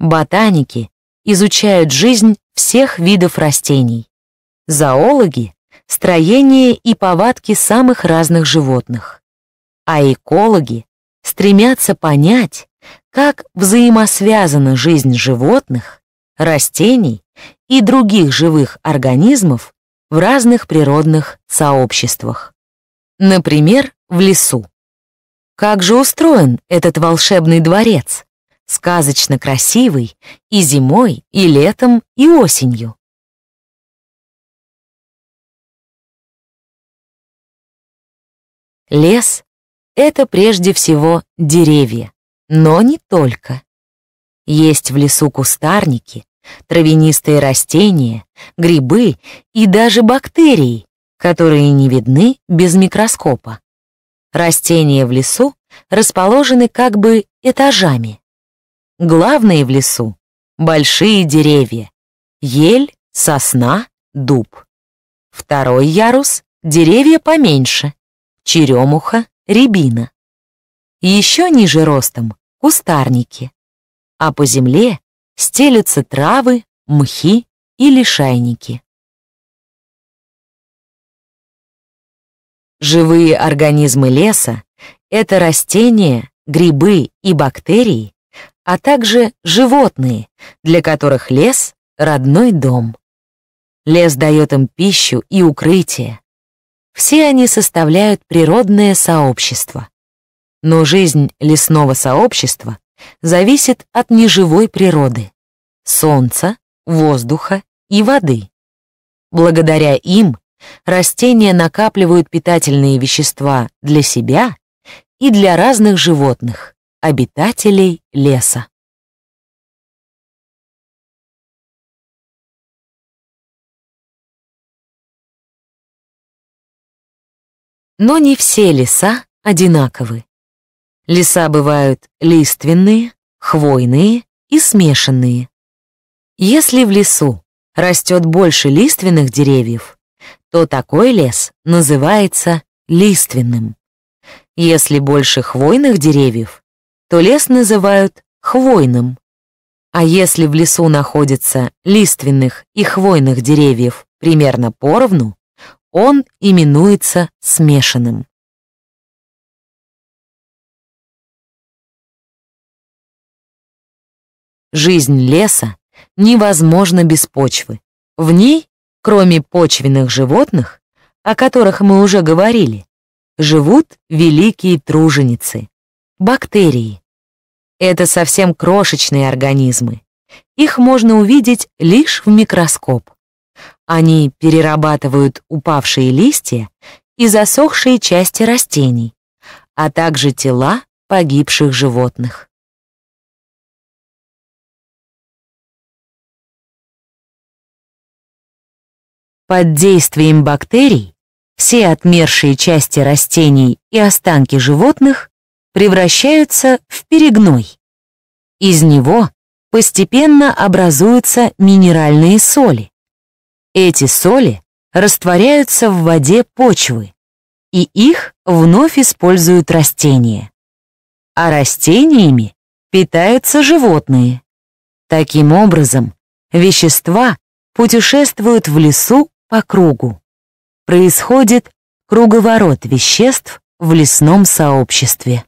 Ботаники изучают жизнь всех видов растений. Зоологи — строение и повадки самых разных животных. А экологи стремятся понять, как взаимосвязана жизнь животных, растений и других живых организмов в разных природных сообществах. Например, в лесу. Как же устроен этот волшебный дворец? сказочно красивый и зимой, и летом, и осенью. Лес — это прежде всего деревья, но не только. Есть в лесу кустарники, травянистые растения, грибы и даже бактерии, которые не видны без микроскопа. Растения в лесу расположены как бы этажами. Главные в лесу — большие деревья. Ель, сосна, дуб. Второй ярус — деревья поменьше. Черемуха, рябина. Еще ниже ростом — кустарники. А по земле стелются травы, мхи и лишайники. Живые организмы леса — это растения, грибы и бактерии, а также животные, для которых лес — родной дом. Лес дает им пищу и укрытие. Все они составляют природное сообщество. Но жизнь лесного сообщества зависит от неживой природы — солнца, воздуха и воды. Благодаря им растения накапливают питательные вещества для себя и для разных животных обитателей леса. Но не все леса одинаковы. Леса бывают лиственные, хвойные и смешанные. Если в лесу растет больше лиственных деревьев, то такой лес называется лиственным. Если больше хвойных деревьев, то лес называют хвойным. А если в лесу находится лиственных и хвойных деревьев примерно поровну, он именуется смешанным. Жизнь леса невозможна без почвы. В ней, кроме почвенных животных, о которых мы уже говорили, живут великие труженицы, бактерии. Это совсем крошечные организмы. Их можно увидеть лишь в микроскоп. Они перерабатывают упавшие листья и засохшие части растений, а также тела погибших животных. Под действием бактерий все отмершие части растений и останки животных превращаются в перегной. Из него постепенно образуются минеральные соли. Эти соли растворяются в воде почвы, и их вновь используют растения. А растениями питаются животные. Таким образом, вещества путешествуют в лесу по кругу. Происходит круговорот веществ в лесном сообществе.